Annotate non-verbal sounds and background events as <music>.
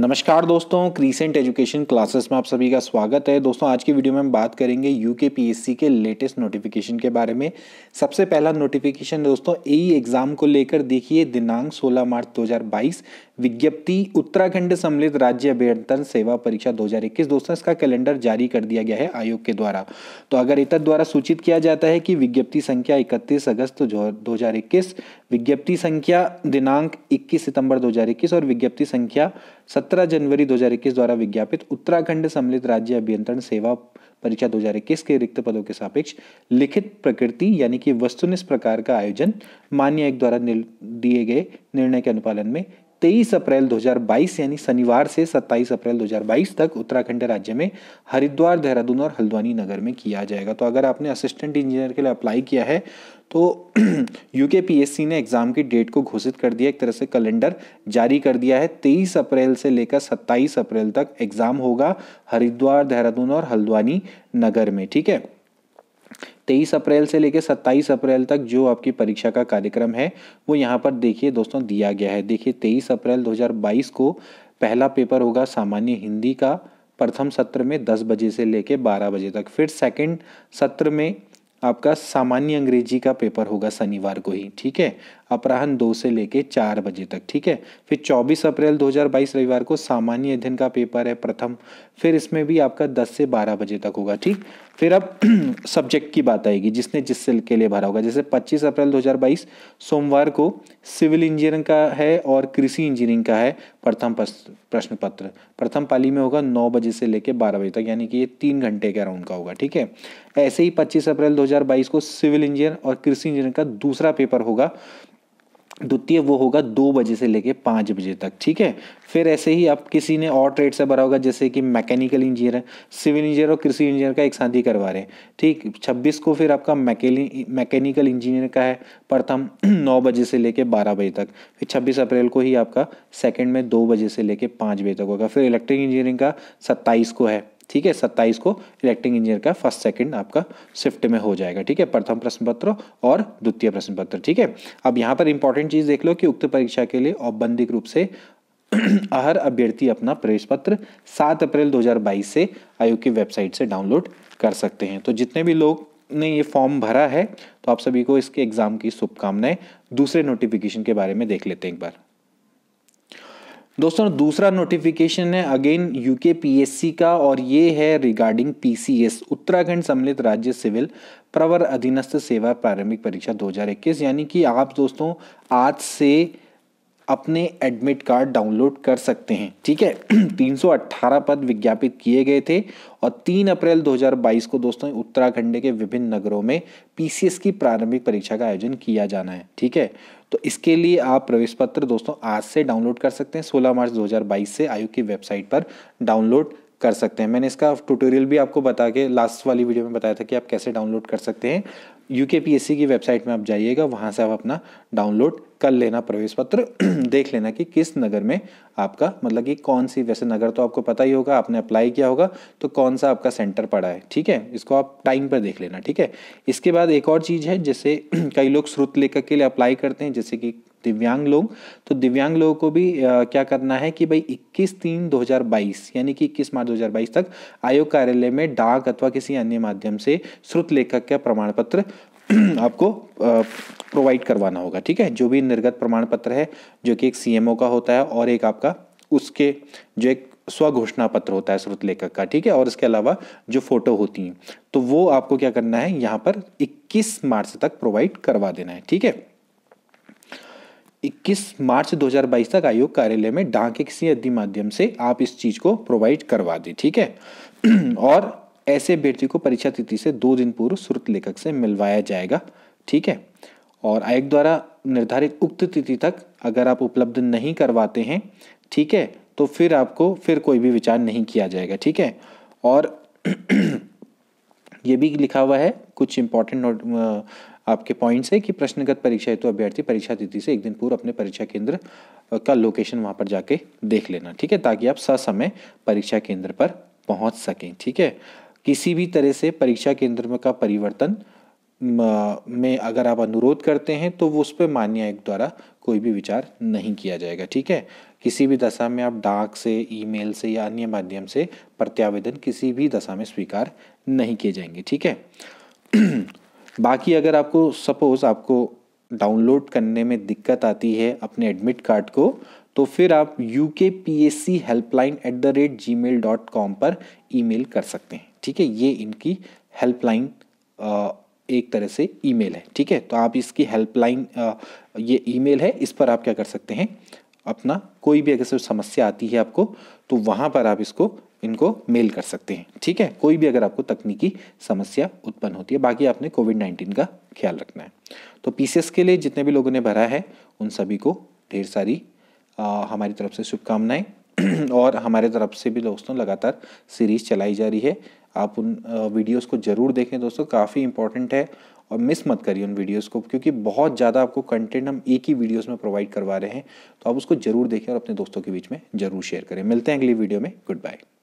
नमस्कार दोस्तों crescent education classes में आप सभी का स्वागत है दोस्तों आज की वीडियो में हम बात करेंगे यूके पीएससी के लेटेस्ट नोटिफिकेशन के बारे में सबसे पहला नोटिफिकेशन दोस्तों ए एग्ज़ाम e को लेकर देखिए दिनांक 16 मार्च 2022 विज्ञप्ति उत्तराखंड सम्मिलित राज्य अभ्यर्थन सेवा परीक्षा 2021 दोस्तों इसका कैलेंडर जारी कर दिया गया है आयोग के द्वारा तो अगर इतर द्वारा सूचित किया जाता है कि विज्ञप्ति संख्या 31 अगस्त 2021 विज्ञप्ति संख्या दिनांक 21 सितंबर 2021 और विज्ञप्ति संख्या 17 जनवरी 2021 द्वारा विज्ञापित उत्तराखंड सम्मिलित राज्य अभियंत्रण सेवा परीक्षा 2021 के रिक्त पदों के सापेक्ष लिखित प्रकृति यानी कि वस्तुनिष्ठ प्रकार का आयोजन मान्य एक द्वारा दिए गए निर्णय के अनुपालन में 23 अप्रैल 2022 यानी शनिवार से 27 अप्रैल 2022 तक उत्तराखंड राज्य में हरिद्वार देहरादून और हल्द्वानी नगर में किया जाएगा तो अगर आपने असिस्टेंट इंजीनियर के लिए अप्लाई किया है तो यूके <clears throat> पीएससी ने एग्ज़ाम की डेट को घोषित कर दिया एक तरह से कैलेंडर जारी कर दिया है 23 अप्रैल से लेकर 27 अप्रैल तक एग्ज़ाम होगा हरिद्वार देहरादून और हल्द्वानी नगर में ठीक है तेईस अप्रैल से लेकर सत्ताईस अप्रैल तक जो आपकी परीक्षा का कार्यक्रम है वो यहाँ पर देखिए दोस्तों दिया गया है देखिए तेईस अप्रैल 2022 को पहला पेपर होगा सामान्य हिंदी का प्रथम सत्र में दस बजे से लेकर बारह बजे तक फिर सेकेंड सत्र में आपका सामान्य अंग्रेजी का पेपर होगा शनिवार को ही ठीक है अपराहन दो से लेके चार बजे तक ठीक है फिर 24 अप्रैल 2022 रविवार को सामान्य अध्ययन का पेपर है प्रथम फिर इसमें भी आपका 10 से 12 बजे तक होगा ठीक फिर अब सब्जेक्ट <clears throat> की बात आएगी जिसने जिस के लिए भरा होगा जैसे 25 अप्रैल 2022 सोमवार को सिविल इंजीनियरिंग का है और कृषि इंजीनियरिंग का है प्रथम प्रश्न पत्र प्रथम पाली में होगा 9 बजे से लेकर 12 बजे तक यानी कि ये तीन घंटे के अराउंड का होगा ठीक है ऐसे ही 25 अप्रैल 2022 को सिविल इंजीनियर और कृषि इंजीनियर का दूसरा पेपर होगा द्वितीय वो होगा दो बजे से लेके पाँच बजे तक ठीक है फिर ऐसे ही आप किसी ने और ट्रेड से भरा होगा जैसे कि मैकेनिकल इंजीनियर है सिविल इंजीनियर और कृषि इंजीनियर का एक साथ ही करवा रहे हैं ठीक छब्बीस को फिर आपका मैकेनिकल इंजीनियर का है प्रथम <clears throat> नौ बजे से लेके बारह बजे तक फिर छब्बीस अप्रैल को ही आपका सेकेंड में दो बजे से लेके पाँच बजे तक होगा फिर इलेक्ट्रिक इंजीनियरिंग का सत्ताईस को है ठीक है सत्ताईस को इलेक्ट्रिक इंजीनियर का फर्स्ट सेकंड आपका शिफ्ट में हो जाएगा ठीक है प्रथम प्रश्न पत्र और द्वितीय प्रश्न पत्र ठीक है अब यहाँ पर इंपॉर्टेंट चीज़ देख लो कि उक्त परीक्षा के लिए औपबंधिक रूप से <clears throat> हर अभ्यर्थी अपना प्रवेश पत्र सात अप्रैल दो से आयोग की वेबसाइट से डाउनलोड कर सकते हैं तो जितने भी लोग ने ये फॉर्म भरा है तो आप सभी को इसके एग्ज़ाम की शुभकामनाएं दूसरे नोटिफिकेशन के बारे में देख लेते हैं एक बार दोस्तों दूसरा नोटिफिकेशन है अगेन यूके पीएससी का और ये है रिगार्डिंग पीसीएस उत्तराखंड सम्मिलित राज्य सिविल प्रवर अधीनस्थ सेवा प्रारंभिक परीक्षा 2021 यानी कि आप दोस्तों आज से अपने एडमिट कार्ड डाउनलोड कर सकते हैं ठीक है 318 <clears throat> पद विज्ञापित किए गए थे और 3 अप्रैल 2022 को दोस्तों उत्तराखंड के विभिन्न नगरों में पीसीएस की प्रारंभिक परीक्षा का आयोजन किया जाना है ठीक है तो इसके लिए आप प्रवेश पत्र दोस्तों आज से डाउनलोड कर सकते हैं सोलह मार्च दो से आयोग की वेबसाइट पर डाउनलोड कर सकते हैं मैंने इसका ट्यूटोरियल भी आपको बता के लास्ट वाली वीडियो में बताया था कि आप कैसे डाउनलोड कर सकते हैं यू की वेबसाइट में आप जाइएगा वहाँ से आप अपना डाउनलोड कर लेना प्रवेश पत्र <clears throat> देख लेना कि किस नगर में आपका मतलब कि कौन सी वैसे नगर तो आपको पता ही होगा आपने अप्लाई किया होगा तो कौन सा आपका सेंटर पड़ा है ठीक है इसको आप टाइम पर देख लेना ठीक है इसके बाद एक और चीज़ है जैसे <clears throat> कई लोग श्रुत लेखक के लिए अप्लाई करते हैं जैसे कि दिव्यांग लोग तो दिव्यांग लोगों को भी आ, क्या करना है कि भाई 21 तीन 2022 यानी कि 21 मार्च 2022 तक आयोग कार्यालय में डाक अथवा किसी अन्य माध्यम से श्रुत लेखक का प्रमाण पत्र <clears throat> आपको प्रोवाइड करवाना होगा ठीक है जो भी निर्गत प्रमाण पत्र है जो कि एक सीएमओ का होता है और एक आपका उसके जो एक स्वघोषणा पत्र होता है श्रुत लेखक का ठीक है और इसके अलावा जो फोटो होती हैं तो वो आपको क्या करना है यहाँ पर 21 मार्च तक प्रोवाइड करवा देना है ठीक है 21 मार्च 2022 तक आयोग कार्यालय में डाक के किसी माध्यम से आप इस चीज को प्रोवाइड करवा दें ठीक है <clears throat> और ऐसे अभ्यर्थी को परीक्षा तिथि से दो दिन पूर्व श्रुत लेखक से मिलवाया जाएगा ठीक है और आयोग द्वारा निर्धारित उक्त तिथि तक अगर आप उपलब्ध नहीं करवाते हैं ठीक है तो फिर आपको फिर कोई भी विचार नहीं किया जाएगा ठीक है और <clears throat> ये भी लिखा हुआ है कुछ इंपॉर्टेंट नोट आपके पॉइंट्स है कि प्रश्नगत परीक्षा हेतु तो अभ्यर्थी परीक्षा तिथि से एक दिन पूर्व अपने परीक्षा केंद्र का लोकेशन वहाँ पर जाके देख लेना ठीक है ताकि आप ससमय परीक्षा केंद्र पर पहुँच सकें ठीक है किसी भी तरह से परीक्षा केंद्र में का परिवर्तन में अगर आप अनुरोध करते हैं तो वो उस पर मान्य आयोग द्वारा कोई भी विचार नहीं किया जाएगा ठीक है किसी भी दशा में आप डाक से ईमेल से या अन्य माध्यम से प्रत्यावेदन किसी भी दशा में स्वीकार नहीं किए जाएंगे ठीक है <clears throat> बाकी अगर आपको सपोज आपको डाउनलोड करने में दिक्कत आती है अपने एडमिट कार्ड को तो फिर आप U K P S C helpline at the rate Gmail dot com पर ई मेल कर सकते हैं ठीक है ये इनकी हेल्पलाइन एक तरह से ईमेल है ठीक है तो आप इसकी हेल्पलाइन ये ईमेल है इस पर आप क्या कर सकते हैं अपना कोई भी अगर समस्या आती है आपको तो वहाँ पर आप इसको इनको मेल कर सकते हैं ठीक है कोई भी अगर आपको तकनीकी समस्या उत्पन्न होती है बाकी आपने कोविड नाइन्टीन का ख्याल रखना है तो पीसीएस के लिए जितने भी लोगों ने भरा है उन सभी को ढेर सारी आ, हमारी तरफ से शुभकामनाएं <clears throat> और हमारे तरफ से भी दोस्तों लगातार सीरीज चलाई जा रही है आप उन वीडियोस को ज़रूर देखें दोस्तों काफ़ी इंपॉर्टेंट है और मिस मत करिए उन वीडियोस को क्योंकि बहुत ज़्यादा आपको कंटेंट हम एक ही वीडियोस में प्रोवाइड करवा रहे हैं तो आप उसको ज़रूर देखें और अपने दोस्तों के बीच में ज़रूर शेयर करें मिलते हैं अगली वीडियो में गुड बाय